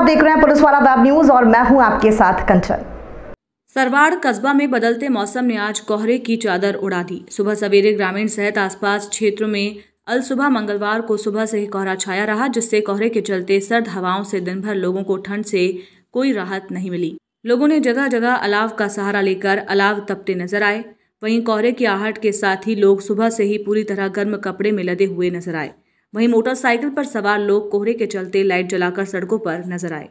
आप देख रहे हैं पुलिस वाला वेब न्यूज और मैं हूं आपके साथ कंचन सरवाड़ कस्बा में बदलते मौसम ने आज कोहरे की चादर उड़ा दी सुबह सवेरे ग्रामीण सहित आसपास क्षेत्रों में अल सुबह मंगलवार को सुबह से ही कोहरा छाया रहा जिससे कोहरे के चलते सर्द हवाओं से दिन भर लोगों को ठंड से कोई राहत नहीं मिली लोगों ने जगह जगह अलाव का सहारा लेकर अलाव तपते नजर आए वहीं कोहरे की आहट के साथ ही लोग सुबह से ही पूरी तरह गर्म कपड़े में लदे हुए नजर आए वहीं मोटरसाइकिल पर सवार लोग कोहरे के चलते लाइट जलाकर सड़कों पर नजर आए